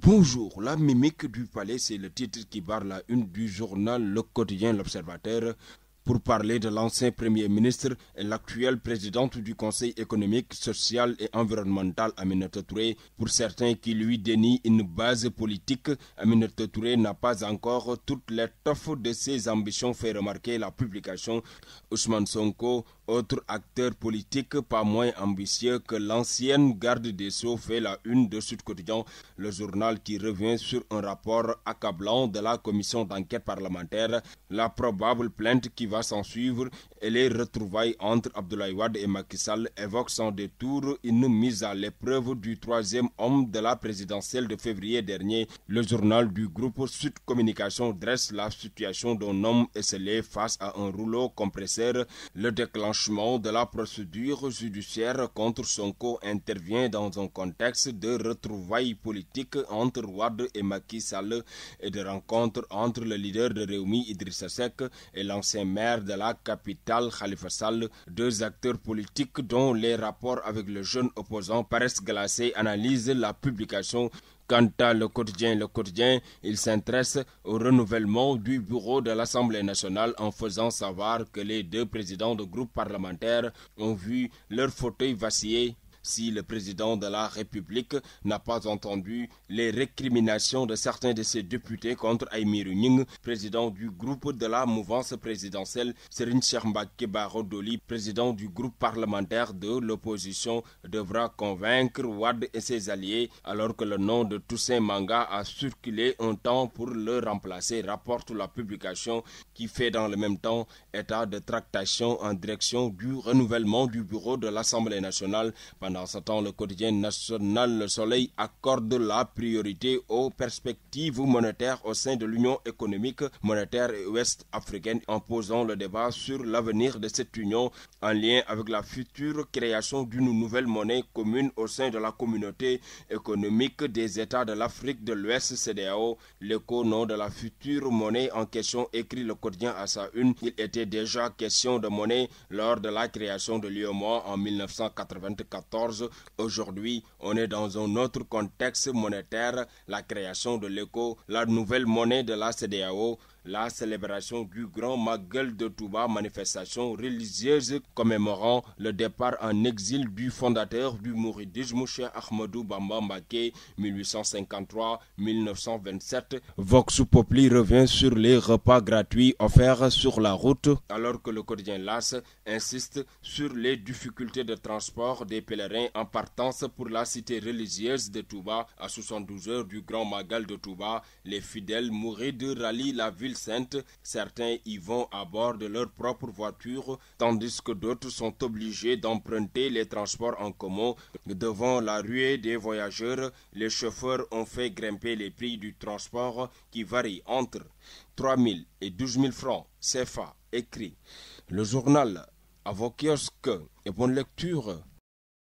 Bonjour, la mimique du palais, c'est le titre qui barre la une du journal Le Quotidien L'Observateur pour parler de l'ancien Premier ministre et l'actuelle présidente du Conseil économique, social et environnemental, Aminata Touré. Pour certains qui lui dénient une base politique, Aminata Touré n'a pas encore toute l'étoffe de ses ambitions, fait remarquer la publication Ousmane Sonko autre acteur politique pas moins ambitieux que l'ancienne garde des Sceaux fait la une de Sud Quotidien, le journal qui revient sur un rapport accablant de la commission d'enquête parlementaire, la probable plainte qui va s'en suivre et les retrouvailles entre Abdoulaye Wade et Macky Sall évoquent sans détour une mise à l'épreuve du troisième homme de la présidentielle de février dernier. Le journal du groupe Sud Communication dresse la situation d'un homme esselé face à un rouleau compresseur, le déclenchement de la procédure judiciaire contre Sonko intervient dans un contexte de retrouvailles politiques entre Wade et Macky Sall et de rencontres entre le leader de Réumi Idrissa Seck et l'ancien maire de la capitale Khalifa Sall, deux acteurs politiques dont les rapports avec le jeune opposant paraissent glacés, analyse la publication Quant à le quotidien, le quotidien, il s'intéresse au renouvellement du bureau de l'Assemblée nationale en faisant savoir que les deux présidents de groupes parlementaires ont vu leur fauteuil vaciller si le président de la République n'a pas entendu les récriminations de certains de ses députés contre Aïmi Ning, président du groupe de la mouvance présidentielle, Serine Shermbakke Barodoli, président du groupe parlementaire de l'opposition, devra convaincre Wad et ses alliés alors que le nom de Toussaint Manga a circulé un temps pour le remplacer, rapporte la publication qui fait dans le même temps état de tractation en direction du renouvellement du bureau de l'Assemblée nationale pendant dans ce temps, le quotidien national Le Soleil accorde la priorité aux perspectives monétaires au sein de l'Union économique monétaire ouest africaine en posant le débat sur l'avenir de cette union en lien avec la future création d'une nouvelle monnaie commune au sein de la communauté économique des États de l'Afrique de l'Ouest CDAO. L'écho nom de la future monnaie en question écrit le quotidien à sa une. Il était déjà question de monnaie lors de la création de l'UEMOA en 1994 Aujourd'hui, on est dans un autre contexte monétaire, la création de l'éco, la nouvelle monnaie de la CDAO, la célébration du Grand Maguel de Touba, manifestation religieuse commémorant le départ en exil du fondateur du mouridisme, Mouché, Ahmadou Bamba Mbake, 1853-1927. Vox Populi revient sur les repas gratuits offerts sur la route, alors que le quotidien LAS insiste sur les difficultés de transport des pèlerins en partance pour la cité religieuse de Touba à 72 heures du Grand Magal de Touba. Les fidèles mourides rallient la ville Certains y vont à bord de leur propre voiture, tandis que d'autres sont obligés d'emprunter les transports en commun. Devant la ruée des voyageurs, les chauffeurs ont fait grimper les prix du transport qui varient entre 3 000 et 12 000 francs CFA, écrit. Le journal à vos et bonne lecture.